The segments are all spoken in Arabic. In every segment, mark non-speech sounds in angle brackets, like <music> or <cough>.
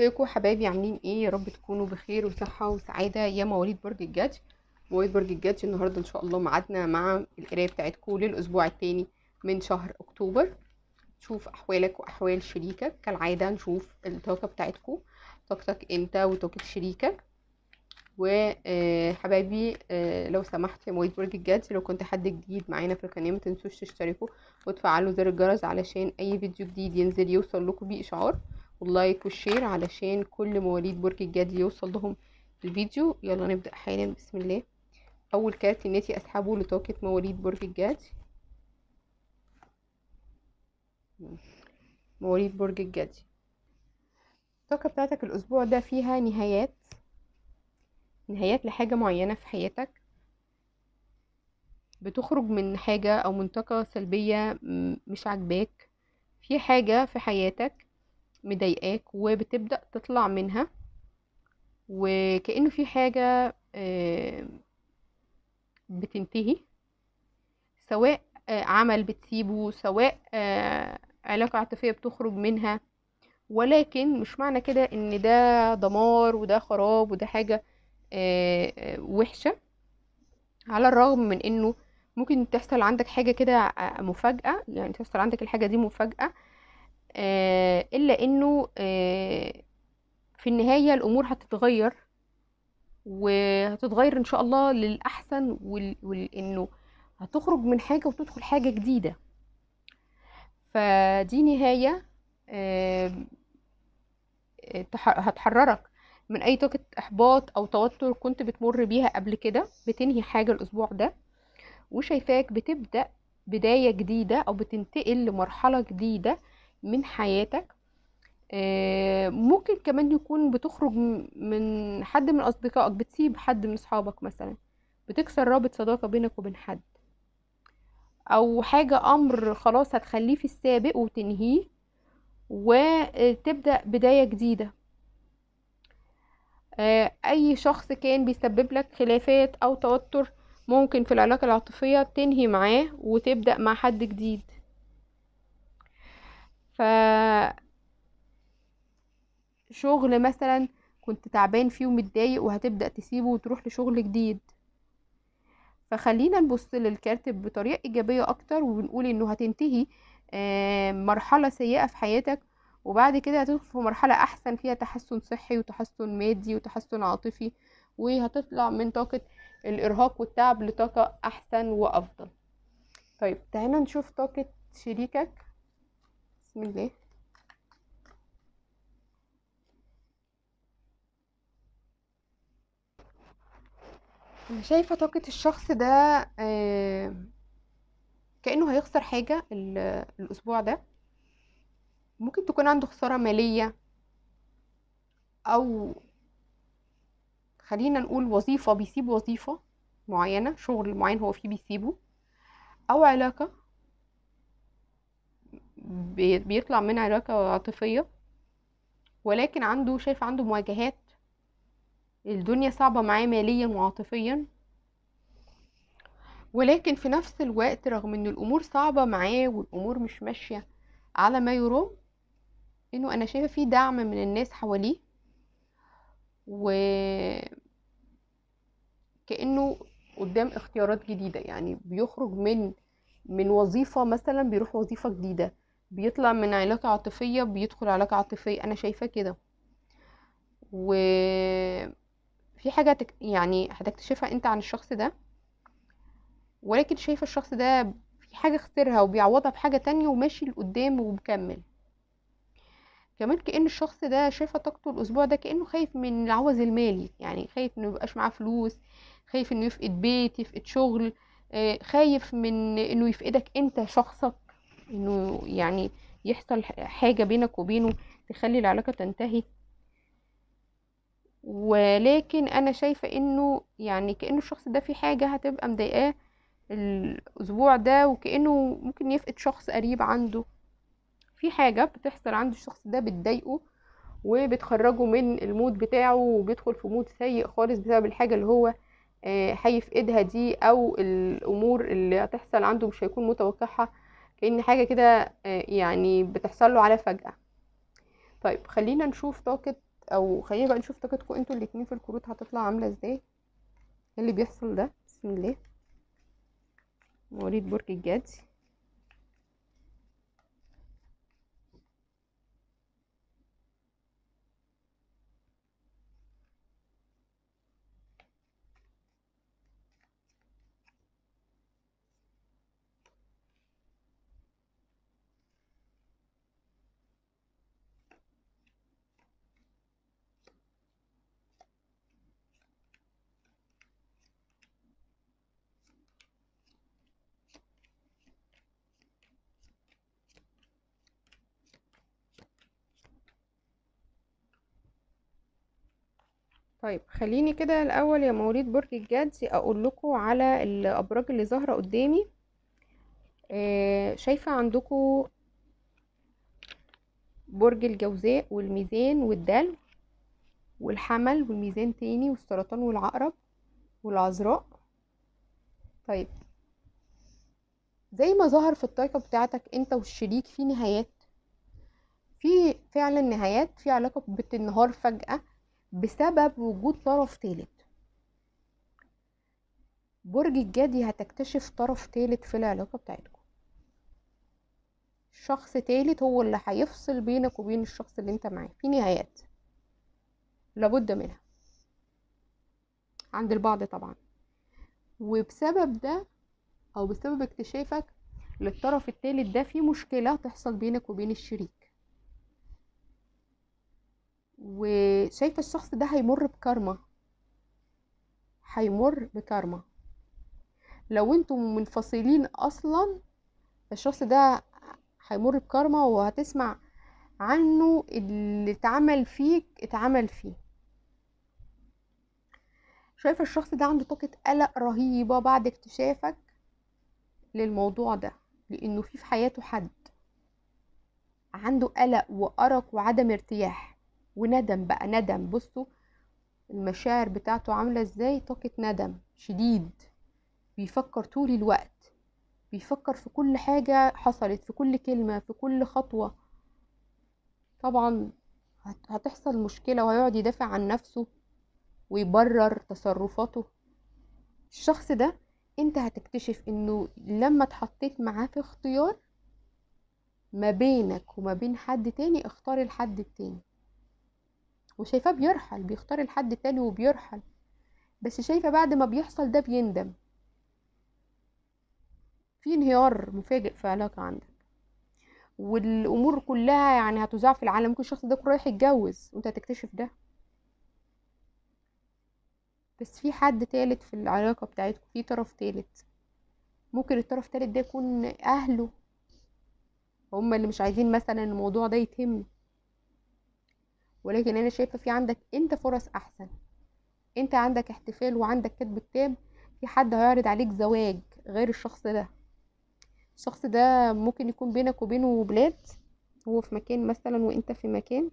ازيكم حبايبي عاملين ايه يا رب تكونوا بخير وصحه وسعاده يا مواليد برج الجدي مواليد برج الجدي النهارده ان شاء الله ميعادنا مع القرايه بتاعتكم للاسبوع الثاني من شهر اكتوبر نشوف احوالك واحوال شريكك كالعاده نشوف الطاقه بتاعتكم طاقتك انت وطاقه شريكك وحبايبي آه، آه، لو سمحت يا مواليد برج الجدي لو كنت حد جديد معانا في القناه ما تنسوش تشتركوا وتفعلوا زر الجرس علشان اي فيديو جديد ينزل يوصل لكم بيه اشعار واللايك والشير علشان كل مواليد برج الجدي يوصل لهم الفيديو يلا نبدأ حالا بسم الله أول كارت الناتي أسحبه لطاقة مواليد برج الجدي مواليد برج الجدي الطاقة بتاعتك الأسبوع ده فيها نهايات نهايات لحاجة معينة في حياتك بتخرج من حاجة أو من طاقة سلبية مش عاجباك في حاجة في حياتك مضايقاك وبتبدأ تطلع منها وكأنه في حاجة آه، بتنتهي سواء آه، عمل بتسيبه سواء آه، علاقة عاطفية بتخرج منها ولكن مش معنى كده ان ده دمار وده خراب وده حاجة وحشة على الرغم من انه ممكن تحصل عندك حاجة كده مفاجأة يعني تحصل عندك الحاجة دي مفاجأة آه، الا انه آه، في النهايه الامور هتتغير وهتتغير ان شاء الله للاحسن وانه هتخرج من حاجه وتدخل حاجه جديده فدي نهايه آه، هتحررك من اي طاقه احباط او توتر كنت بتمر بيها قبل كده بتنهي حاجه الاسبوع ده وشايفاك بتبدا بدايه جديده او بتنتقل لمرحله جديده من حياتك آه، ممكن كمان يكون بتخرج من حد من اصدقائك بتسيب حد من اصحابك مثلا بتكسر رابط صداقة بينك وبين حد او حاجة امر خلاص هتخليه في السابق وتنهيه وتبدأ بداية جديدة آه، اي شخص كان بيسبب لك خلافات او توتر ممكن في العلاقة العاطفية تنهي معاه وتبدأ مع حد جديد شغل مثلا كنت تعبان فيه ومتضايق وهتبدأ تسيبه وتروح لشغل جديد فخلينا نبص للكاتب بطريقة إيجابية أكتر ونقول إنه هتنتهي آه، مرحلة سيئة في حياتك وبعد كده هتدخل في مرحلة أحسن فيها تحسن صحي وتحسن مادي وتحسن عاطفي وهتطلع من طاقة الإرهاق والتعب لطاقة أحسن وأفضل طيب تعالى نشوف طاقة شريكك بسم الله أنا شايفة طاقة الشخص ده آه، كإنه هيخسر حاجة الأسبوع ده. ممكن تكون عنده خسارة مالية. أو خلّينا نقول وظيفة بيسيب وظيفة معيّنة، شغل معيّن هو فيه بيسيبه، أو علاقة بيطلع من علاقة عاطفية، ولكن عنده شايفة عنده مواجهات الدنيا صعبة معاه ماليا وعاطفيا ولكن في نفس الوقت رغم ان الامور صعبة معاه والامور مش ماشية على ما يرام انه انا شايفة في دعم من الناس حواليه و كأنه قدام اختيارات جديدة يعني بيخرج من من وظيفة مثلا بيروح وظيفة جديدة بيطلع من علاقة عاطفية بيدخل علاقة عاطفية أنا شايفة كده و في حاجة تك... يعني هتكتشفها انت عن الشخص ده ولكن شايف الشخص ده في حاجة خسرها وبيعوضها بحاجة تانية وماشي لقدام ومكمل كمان كأن الشخص ده شايفة طاقته الأسبوع ده كأنه خايف من العوز المالي يعني خايف انه ميبقاش معاه فلوس خايف انه يفقد بيت يفقد شغل آه، خايف من انه يفقدك انت شخصك انه يعني يحصل حاجة بينك وبينه تخلي العلاقة تنتهي ولكن انا شايفه انه يعني كانه الشخص ده في حاجه هتبقى مضايقاه الاسبوع ده وكانه ممكن يفقد شخص قريب عنده في حاجه بتحصل عند الشخص ده بتضايقه وبتخرجه من المود بتاعه وبيدخل في مود سيء خالص بسبب الحاجه اللي هو آه، هيفقدها دي او الامور اللي هتحصل عنده مش هيكون متوقعها كان حاجه كده آه، يعني بتحصل له على فجاه طيب خلينا نشوف طاقه او خلينا بقى نشوف طاقتكم انتوا الاتنين في الكروت هتطلع عامله ازاي ايه اللي بيحصل ده بسم الله مواليد برج الجدي طيب خليني كده الاول يا مواليد برج الجدي اقول لكم على الابراج اللي ظاهره قدامي آه شايفه عندكم برج الجوزاء والميزان والدلو والحمل والميزان تاني والسرطان والعقرب والعذراء طيب زي ما ظهر في الطاقة بتاعتك انت والشريك في نهايات في فعلا نهايات في علاقة بتنهار فجأة بسبب وجود طرف ثالث برج الجدي هتكتشف طرف ثالث في العلاقة بتاعتكم شخص ثالث هو اللي هيفصل بينك وبين الشخص اللي انت معاه في نهايات لابد منها عند البعض طبعا وبسبب ده او بسبب اكتشافك للطرف الثالث ده في مشكلة تحصل بينك وبين الشريك وشايفه الشخص ده هيمر بكارما هيمر بكارما لو انتم منفصلين اصلا الشخص ده هيمر بكارما وهتسمع عنه اللي اتعمل فيك اتعمل فيه شايفه الشخص ده عنده طاقه قلق رهيبه بعد اكتشافك للموضوع ده لانه في في حياته حد عنده قلق وارق وعدم ارتياح وندم بقى ندم بصوا المشاعر بتاعته عاملة ازاي طاقة ندم شديد بيفكر طول الوقت بيفكر في كل حاجة حصلت في كل كلمة في كل خطوة طبعا هتحصل مشكلة وهيقعد يدافع عن نفسه ويبرر تصرفاته الشخص ده انت هتكتشف انه لما اتحطيت معاه في اختيار ما بينك وما بين حد تاني اختار الحد التاني وشايفاه بيرحل بيختار الحد تاني وبيرحل بس شايفة بعد ما بيحصل ده بيندم في انهيار مفاجئ في علاقة عندك والامور كلها يعني هتوزع في العالم ممكن الشخص ده يكون رايح يتجوز وانت هتكتشف ده بس في حد تالت في العلاقة بتاعتكم في طرف تالت ممكن الطرف التالت ده يكون اهله هما اللي مش عايزين مثلا الموضوع ده يتم ولكن انا شايفه في عندك انت فرص احسن انت عندك احتفال وعندك كتب كتاب في حد هيعرض عليك زواج غير الشخص ده الشخص ده ممكن يكون بينك وبينه بلاد هو في مكان مثلا وانت في مكان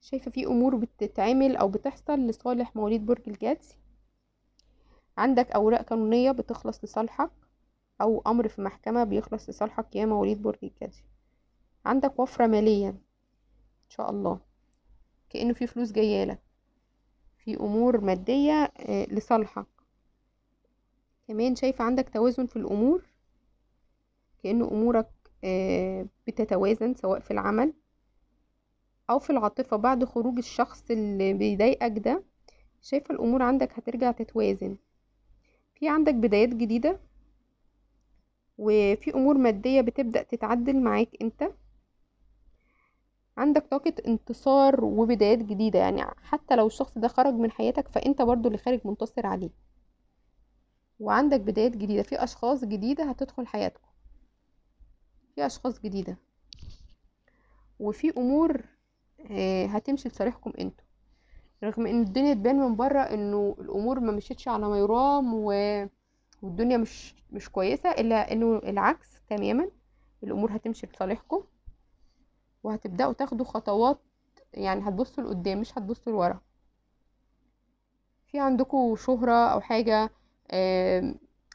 شايفه في امور بتتعمل او بتحصل لصالح مواليد برج الجدي عندك اوراق قانونيه بتخلص لصالحك او امر في محكمه بيخلص لصالحك يا مواليد برج الجدي عندك وفره ماليه ان شاء الله كانه في فلوس جايه لك في امور ماديه آه، لصالحك كمان شايفه عندك توازن في الامور كأن أمورك آه، بتتوازن سواء في العمل أو في العاطفة بعد خروج الشخص اللي بيضايقك ده شايفة الأمور عندك هترجع تتوازن في عندك بدايات جديدة وفي أمور مادية بتبدأ تتعدل معاك أنت عندك طاقة انتصار وبدايات جديدة يعني حتى لو الشخص ده خرج من حياتك فانت برضو اللي خارج منتصر عليه وعندك بدايات جديدة في أشخاص جديدة هتدخل حياتكم في أشخاص جديدة وفي أمور آه، هتمشي لصالحكم انتوا رغم ان الدنيا تبان من بره انه الامور ما مشيتش على ما يرام و... والدنيا مش مش كويسه الا انه العكس تماما الامور هتمشي لصالحكم وهتبداوا تاخدوا خطوات يعني هتبصوا لقدام مش هتبصوا لورا في عندكم شهرة او حاجة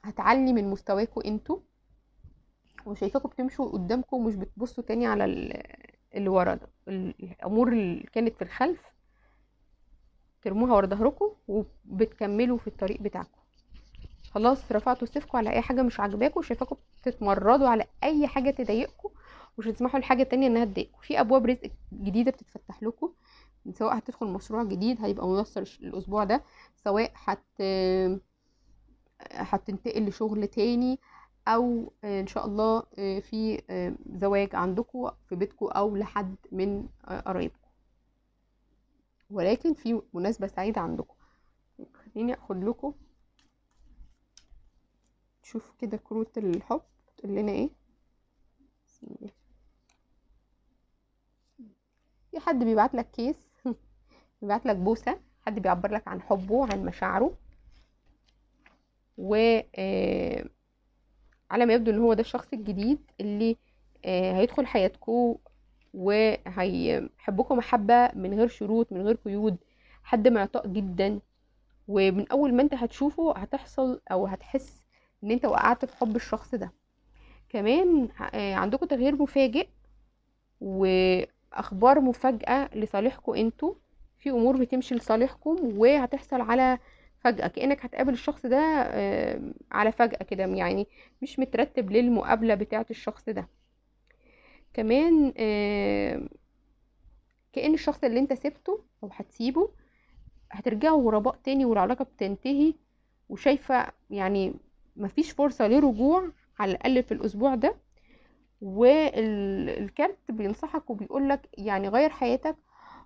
هتعلي من مستواكم انتوا وشايفاكم بتمشوا قدامكم مش بتبصوا تاني على اللي ورا ده الامور اللي كانت في الخلف ترموها ورا ظهركم وبتكملوا في الطريق بتاعكم خلاص رفعتوا سيفكم على اي حاجه مش عاجباكم شايفاكم بتتمردوا على اي حاجه تضايقكم مش هتسمحوا لحاجه تانية انها تضايقكم في ابواب رزق جديده بتتفتح لكم سواء هتدخل مشروع جديد هيبقى ميسر الاسبوع ده سواء هت آه، هتنتقل لشغل تاني او آه، ان شاء الله آه، في زواج عندكم في بيتكم او لحد من قرايبكم ولكن في مناسبه سعيده عندكم خليني اخد لكم شوف كده كروت الحب تقول لنا ايه بسم الله في حد بيبعت لك كيس <laughs> بيبعت لك بوسه حد بيعبر لك عن حبه وعن مشاعره و آه، على ما يبدو ان هو ده الشخص الجديد اللي آه، هيدخل حياتكم وهيحبكم محبه من غير شروط من غير قيود حد معطاء جدا ومن اول ما انت هتشوفه هتحصل او هتحس ان انت وقعت في حب الشخص ده كمان آه، عندكم تغيير مفاجئ و اخبار مفاجاه لصالحكم انتوا في امور بتمشي لصالحكم وهتحصل على فجأة كأنك هتقابل الشخص ده على فجأة كده يعني مش مترتب للمقابلة بتاعة الشخص ده كمان كأن الشخص اللي انت سبته او هتسيبه هترجعوا غرباء تاني والعلاقة بتنتهي وشايفة يعني مفيش فرصة لرجوع على الأقل في الأسبوع ده والكارت بينصحك وبيقولك يعني غير حياتك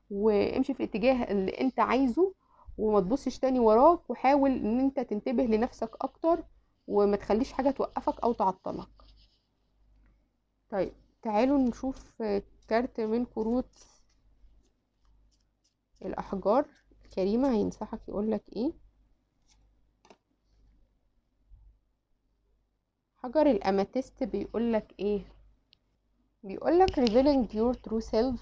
وامشي في الاتجاه اللي انت عايزه وما تبصش تاني وراك وحاول ان انت تنتبه لنفسك اكتر وما تخليش حاجه توقفك او تعطلك طيب تعالوا نشوف كارت من كروت الاحجار كريمه هينصحك يقولك ايه حجر الاماتيست بيقولك ايه بيقولك revealing your true self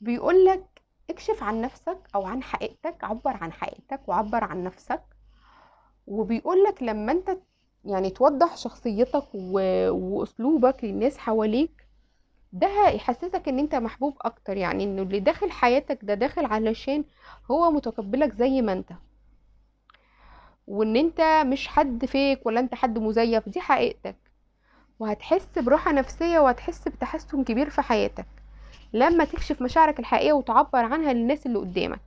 بيقولك اكشف عن نفسك او عن حقيقتك عبر عن حقيقتك وعبر عن نفسك وبيقولك لما انت يعني توضح شخصيتك و... واسلوبك للناس حواليك ده هيحسسك ان انت محبوب اكتر يعني انه اللي داخل حياتك ده داخل علشان هو متقبلك زي ما انت وان انت مش حد فيك ولا انت حد مزيف دي حقيقتك وهتحس براحة نفسية وهتحس بتحسن كبير في حياتك لما تكشف مشاعرك الحقيقية وتعبر عنها للناس اللي قدامك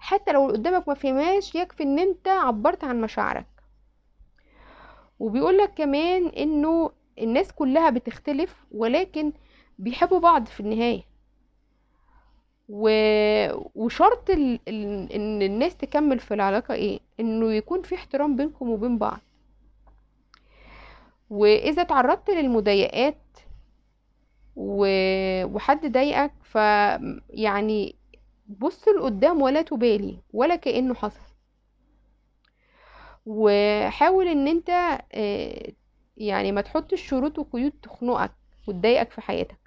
حتى لو اللي قدامك ما فهمهاش يكفي ان انت عبرت عن مشاعرك وبيقولك كمان انه الناس كلها بتختلف ولكن بيحبوا بعض في النهايه و... وشرط ال... ال... ان الناس تكمل في العلاقه ايه انه يكون في احترام بينكم وبين بعض واذا تعرضت للمضايقات وحد ضايقك يعني بص لقدام ولا تبالي ولا كأنه حصل وحاول ان انت آه، يعني ما تحطش شروط وقيود تخنقك وتضايقك في حياتك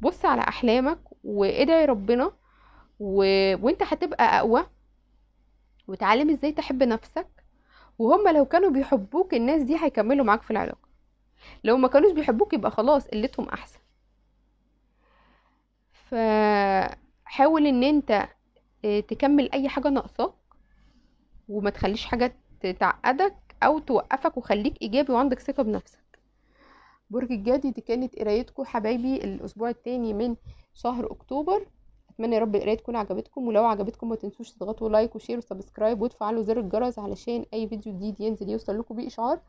بص على احلامك وادعي ربنا و... وانت هتبقى اقوى وتعلم ازاي تحب نفسك وهم لو كانوا بيحبوك الناس دي هيكملوا معاك في العلاقه لو ما كانوش بيحبوك يبقى خلاص قلتهم احسن فحاول ان انت آه، تكمل اي حاجه ناقصاك وما تخليش حاجه تعقدك او توقفك وخليك ايجابي وعندك ثقه بنفسك برج الجدي دي كانت قرايتكم حبايبي الاسبوع التاني من شهر اكتوبر اتمنى يا رب القرايه تكون عجبتكم ولو عجبتكم ما تنسوش تضغطوا لايك وشير وسبسكرايب وتفعلوا زر الجرس علشان اي فيديو جديد ينزل يوصل لكم بيه اشعار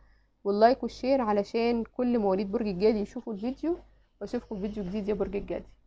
واللايك والشير علشان كل مواليد برج الجدي يشوفوا الفيديو واشوفكم في فيديو جديد يا برج الجدي